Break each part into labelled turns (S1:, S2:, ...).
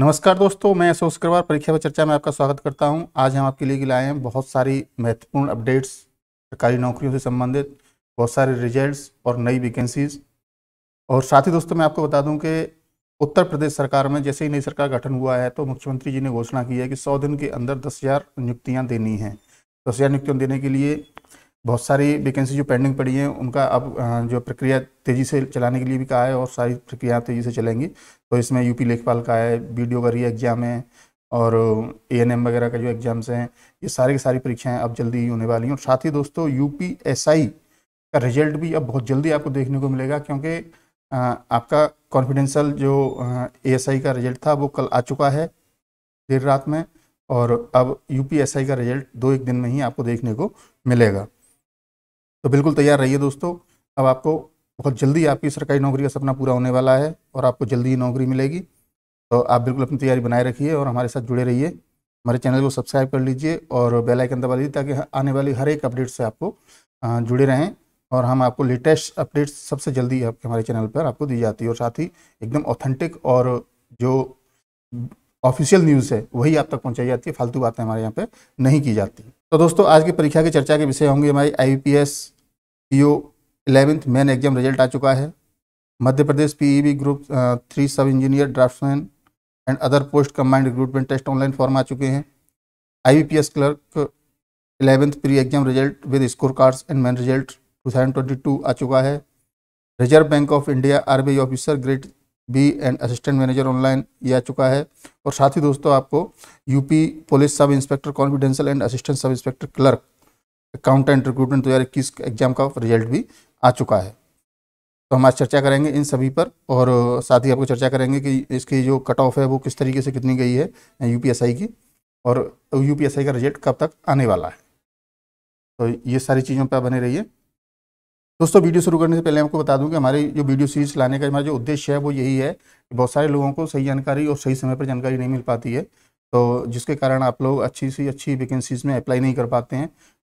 S1: नमस्कार दोस्तों मैं अशोक अग्रवाल परीक्षा पर चर्चा में आपका स्वागत करता हूं आज हम आपके लिए लाए हैं बहुत सारी महत्वपूर्ण अपडेट्स सरकारी नौकरियों से संबंधित बहुत सारे रिजल्ट्स और नई वैकेंसीज और साथ ही दोस्तों मैं आपको बता दूं कि उत्तर प्रदेश सरकार में जैसे ही नई सरकार गठन हुआ है तो मुख्यमंत्री जी ने घोषणा की है कि सौ दिन के अंदर दस हज़ार नियुक्तियाँ देनी हैं दस हज़ार देने के लिए बहुत सारी वैकेंसी जो पेंडिंग पड़ी हैं उनका अब जो प्रक्रिया तेज़ी से चलाने के लिए भी कहा है और सारी प्रक्रियाएं तेज़ी से चलेंगी तो इसमें यूपी लेखपाल का है बी का री एग्ज़ाम है और ए वगैरह का जो एग्ज़ाम्स हैं ये सारी की सारी परीक्षाएँ अब जल्दी ही होने वाली हैं और साथ ही दोस्तों यूपी एसआई का रिजल्ट भी अब बहुत जल्दी आपको देखने को मिलेगा क्योंकि आपका कॉन्फिडेंशियल जो ए का रिजल्ट था वो कल आ चुका है देर रात में और अब यू का रिजल्ट दो एक दिन में ही आपको देखने को मिलेगा तो बिल्कुल तैयार रहिए दोस्तों अब आपको बहुत जल्दी आपकी सरकारी नौकरी का सपना पूरा होने वाला है और आपको जल्दी ही नौकरी मिलेगी तो आप बिल्कुल अपनी तैयारी बनाए रखिए और हमारे साथ जुड़े रहिए हमारे चैनल को सब्सक्राइब कर लीजिए और बेल आइकन दबा लीजिए ताकि आने वाली हर एक अपडेट से आपको जुड़े रहें और हम आपको लेटेस्ट अपडेट्स सबसे जल्दी आपके हमारे चैनल पर आपको दी जाती है और साथ ही एकदम ऑथेंटिक और जो ऑफिशियल न्यूज़ है वही आप तक पहुंचाई जाती है फालतू बातें हमारे यहाँ पे नहीं की जाती तो दोस्तों आज की परीक्षा की चर्चा के विषय होंगे हमारी I PO eleventh main exam result आ चुका है Madhya Pradesh PEB group three sub engineer draftman and other post combined recruitment test online form आ चुके हैं IBPS clerk eleventh pre exam result with score cards and main result 2022 आ चुका है reserve bank of India R officer grade B and assistant manager online ये आ चुका है और साथ ही दोस्तों आपको UP police sub inspector confidential and assistant sub inspector clerk accountant recruitment दो हज़ार इक्कीस एग्जाम का रिजल्ट भी आ चुका है तो हम आज चर्चा करेंगे इन सभी पर और साथ ही आपको चर्चा करेंगे कि इसकी जो कट ऑफ है वो किस तरीके से कितनी गई है यूपीएसआई की और यूपीएसआई का रिजल्ट कब तक आने वाला है तो ये सारी चीज़ों पर बने रहिए दोस्तों वीडियो शुरू करने से पहले आपको बता दूं कि हमारी जो वीडियो सीरीज लाने का हमारा जो उद्देश्य है वो यही है कि बहुत सारे लोगों को सही जानकारी और सही समय पर जानकारी नहीं मिल पाती है तो जिसके कारण आप लोग अच्छी सी अच्छी वैकेंसीज में अप्लाई नहीं कर पाते हैं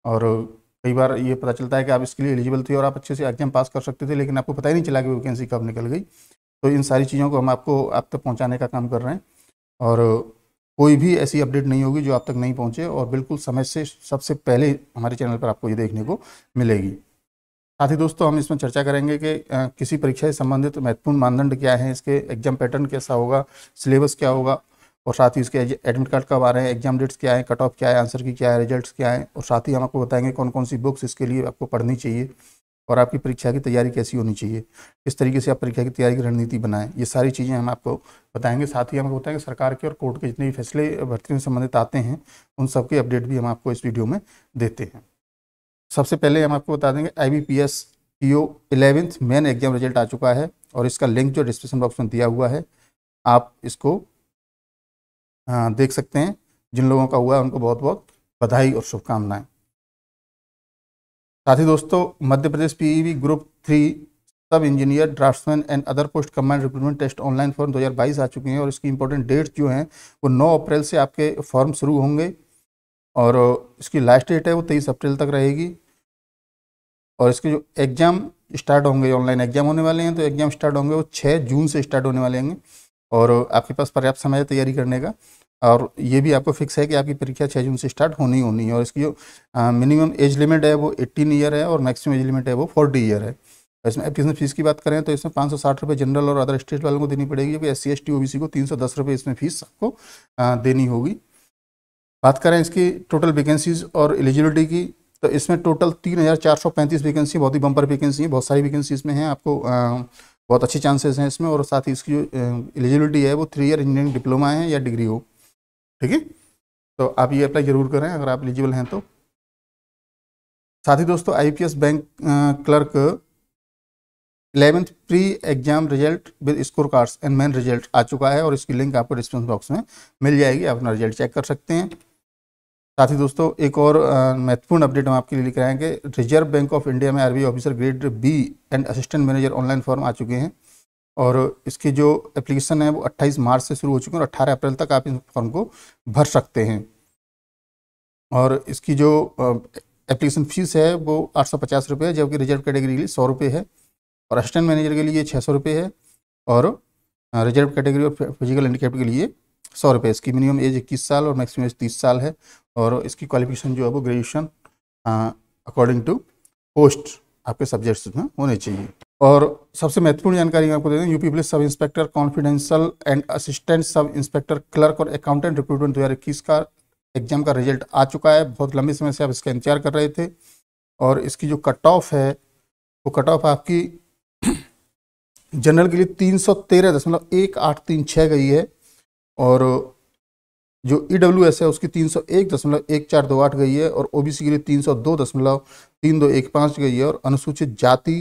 S1: और कई बार ये पता चलता है कि आप इसके लिए एलिजिबल थे और आप अच्छे से एग्जाम पास कर सकते थे लेकिन आपको पता ही नहीं चला कि वैकेंसी कब निकल गई तो इन सारी चीज़ों को हम आपको आप तक पहुँचाने का काम कर रहे हैं और कोई भी ऐसी अपडेट नहीं होगी जो आप तक नहीं पहुँचे और बिल्कुल समय से सबसे पहले हमारे चैनल पर आपको ये देखने को मिलेगी साथ ही दोस्तों हम इसमें चर्चा करेंगे कि किसी परीक्षा से संबंधित महत्वपूर्ण मानदंड क्या है इसके एग्जाम पैटर्न कैसा होगा सिलेबस क्या होगा और साथ ही उसके एडमिट कार्ड कब आ रहे हैं एग्जाम डेट्स क्या है कट ऑफ क्या है आंसर की क्या है रिजल्ट्स क्या है और साथ ही हम आपको बताएंगे कौन कौन सी बुक्स इसके लिए आपको पढ़नी चाहिए और आपकी परीक्षा की तैयारी कैसी होनी चाहिए किस तरीके से आप परीक्षा की तैयारी की रणनीति बनाएं ये सारी चीज़ें हम आपको बताएंगे साथ ही हम आपको बताएंगे सरकार के और कोर्ट के जितने भी फैसले भर्तियों से संबंधित आते हैं उन सब के अपडेट भी हम आपको इस वीडियो में देते हैं सबसे पहले हम आपको बता देंगे I B P S P O eleventh main exam result आ चुका है और इसका लिंक जो डिस्क्रिप्शन बॉक्स में दिया हुआ है आप इसको देख सकते हैं जिन लोगों का हुआ है उनको बहुत बहुत बधाई और शुभकामनाएं साथ ही दोस्तों Madhya Pradesh PEB group three sub engineer draftman and other post command recruitment test online form 2022 आ चुके हैं और इसकी इंपॉर्टेंट डेट्स जो हैं वो 9 अप्रैल से आपके फॉर्म शुरू होंगे और इसकी लास्ट डेट है वो तेईस अप्रैल तक रहेगी और इसके जो एग्ज़ाम स्टार्ट होंगे ऑनलाइन एग्ज़ाम होने वाले हैं तो एग्ज़ाम स्टार्ट होंगे वो छः जून से स्टार्ट होने वाले होंगे और आपके पास पर्याप्त समय है तैयारी करने का और ये भी आपको फिक्स है कि आपकी परीक्षा छः जून से स्टार्ट होनी होनी है और इसकी जो मिनिमम एज लिमिट है वो एट्टीन ईयर है और मैक्सिमम एज लिमिट है वो फोर्टी ईयर है इसमें एप्लीकेशन फीस की बात करें तो इसमें पाँच सौ साठ रुपये जनरल और अदर स्टेट वालों को देनी पड़ेगी जबकि S C S T O B C को तीन सौ दस रुपये इसमें फीस आपको देनी होगी बात करें इसकी टोटल वैकेंसीज और एलिजिबिलिटी की तो इसमें टोटल तीन हज़ार चार सौ पैंतीस वैकेंसी बहुत ही बम्पर वैकेंसी है बहुत सारी वैकेंसी इसमें हैं आपको बहुत अच्छे चांसेस हैं इसमें और साथ ही इसकी जो एलिजिबिलिटी है वो थ्री ईयर इंजीनियरिंग डिप्लोमा है या डिग्री हो ठीक है तो आप ये अप्लाई ज़रूर करें अगर आप एलिजिबल हैं तो साथ ही दोस्तों I bank clerk eleventh pre exam result with score cards and main result आ चुका है और इसकी लिंक आपको डिस्क्रिप्शन बॉक्स में मिल जाएगी आप अपना रिजल्ट चेक कर सकते हैं साथ ही दोस्तों एक और महत्वपूर्ण अपडेट हम आपके लिए लेकर आएंगे रिजर्व बैंक ऑफ इंडिया में RBI officer grade B and assistant manager online form आ चुके हैं और इसकी जो एप्लीकेशन है वो 28 मार्च से शुरू हो चुकी है और अट्ठारह अप्रैल तक आप इस फॉर्म को भर सकते हैं और इसकी जो एप्लीकेशन फ़ीस है वो आठ सौ पचास रुपये है जबकि रिजर्व कैटेगरी के लिए सौ रुपये है और असिस्टेंट मैनेजर के लिए छः सौ रुपये है और रिजर्व कैटेगरी और फिजिकल हैंडीकेप के लिए सौ रुपये इसकी मिनिमम एज इक्कीस साल और मैक्सिमम एज तीस साल है और इसकी क्वालिफिकेशन जो है वो ग्रेजुएशन अकॉर्डिंग टू पोस्ट आपके सब्जेक्ट्स में होने चाहिए और सबसे महत्वपूर्ण जानकारी आपको दे दें UP police sub inspector confidential and assistant sub inspector clerk और अकाउंटेंट रिक्रूटमेंट दो हज़ार इक्कीस का एग्जाम का रिजल्ट आ चुका है बहुत लंबे समय से आप इसका इंतजार कर रहे थे और इसकी जो कट ऑफ है वो कट ऑफ आपकी जनरल के लिए तीन सौ तेरह दशमलव एक आठ तीन छः गई है और जो ई डब्ल्यू एस है उसकी तीन सौ एक दशमलव एक चार दो आठ गई है और ओ बी सी के लिए तीन सौ दो दशमलव तीन दो एक पाँच गई है और अनुसूचित जाति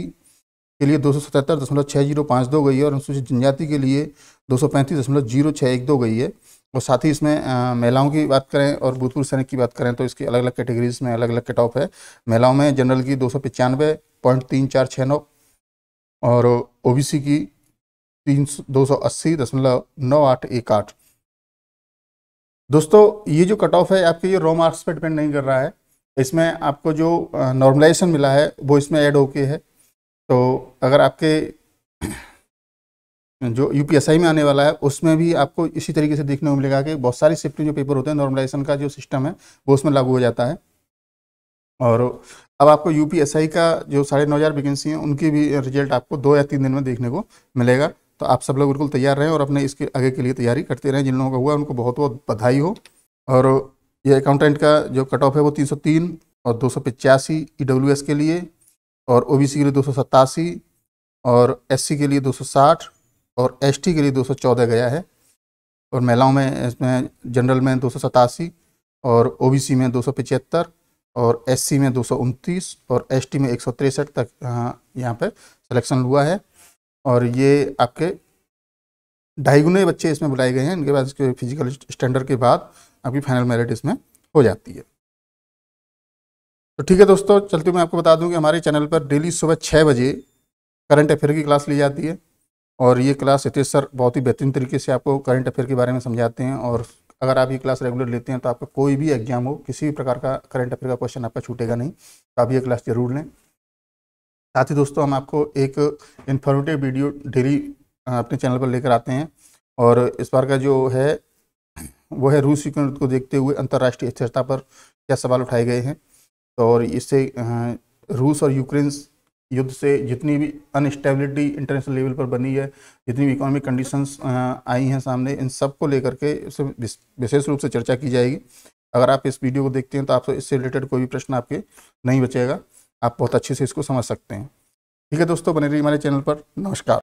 S1: के लिए दो सौ सतहत्तर दशमलव छः जीरो पाँच दो गई है और अनुसूचित जनजाति के लिए दो सौ पैंतीस दशमलव जीरो छः एक दो गई है और साथ ही इसमें महिलाओं की बात करें और भूतपूर्व सैनिक की बात करें तो इसकी अलग अलग कैटेगरीज में अलग अलग कट ऑफ है महिलाओं में जनरल की दो सौ पचानवे पॉइंट तीन चार छः नौ और ओ बी सी की तीन दो सौ अस्सी दशमलव नौ आठ एक आठ दोस्तों ये जो कट ऑफ है आपके ये रॉ मार्क्स पर डिपेंड नहीं कर रहा है इसमें आपको जो नॉर्मलाइजेशन मिला है वो इसमें ऐड होके है तो अगर आपके जो यू में आने वाला है उसमें भी आपको इसी तरीके से देखने को मिलेगा कि बहुत सारी शिफ्ट जो पेपर होते हैं नॉर्मलाइजेशन का जो सिस्टम है वो उसमें लागू हो जाता है और अब आपको यू का जो साढ़े नौ हज़ार वैकेंसी हैं उनकी भी रिजल्ट आपको दो या तीन दिन में देखने को मिलेगा तो आप सब लोग बिल्कुल तैयार रहें और अपने इसके आगे के लिए तैयारी करते रहें जिन लोगों का हुआ उनको बहुत बहुत बधाई हो और ये अकाउंटेंट का जो कट ऑफ है वो 303 और दो सौ e के लिए और ओ के लिए दो और एस के लिए 260 और एस के लिए 214 गया है और महिलाओं में इसमें जनरल में दो और ओ में दो और एस में दो और एस में एक तक हाँ, यहाँ पर सिलेक्शन हुआ है और ये आपके ढाई गुने बच्चे इसमें बुलाए गए हैं इनके बाद इसके फिजिकल स्टैंडर्ड के बाद आपकी फाइनल मेरिट इसमें हो जाती है तो ठीक है दोस्तों चलते मैं आपको बता दूं कि हमारे चैनल पर डेली सुबह छः बजे करंट अफेयर की क्लास ली जाती है और ये क्लास हितेश सर बहुत ही बेहतरीन तरीके से आपको करंट अफेयर के बारे में समझाते हैं और अगर आप ये क्लास रेगुलर लेते हैं तो आपका कोई भी एग्जाम हो किसी भी प्रकार का करंट अफेयर का क्वेश्चन आपका छूटेगा नहीं तो आप ये क्लास जरूर लें साथ ही दोस्तों हम आपको एक इन्फॉर्मेटिव वीडियो डेली अपने चैनल पर लेकर आते हैं और इस बार का जो है वो है रूस यूक्रेन को देखते हुए अंतर्राष्ट्रीय स्थिरता पर क्या सवाल उठाए गए हैं तो और इससे रूस और यूक्रेन युद्ध से जितनी भी अनस्टेबिलिटी इंटरनेशनल लेवल पर बनी है जितनी भी इकोनॉमिक कंडीशंस आई हैं सामने इन सब को लेकर के विशेष रूप से चर्चा की जाएगी अगर आप इस वीडियो को देखते हैं तो आपसे इससे रिलेटेड कोई भी प्रश्न आपके नहीं बचेगा आप बहुत अच्छे से इसको समझ सकते हैं ठीक है दोस्तों बने रही हमारे चैनल पर नमस्कार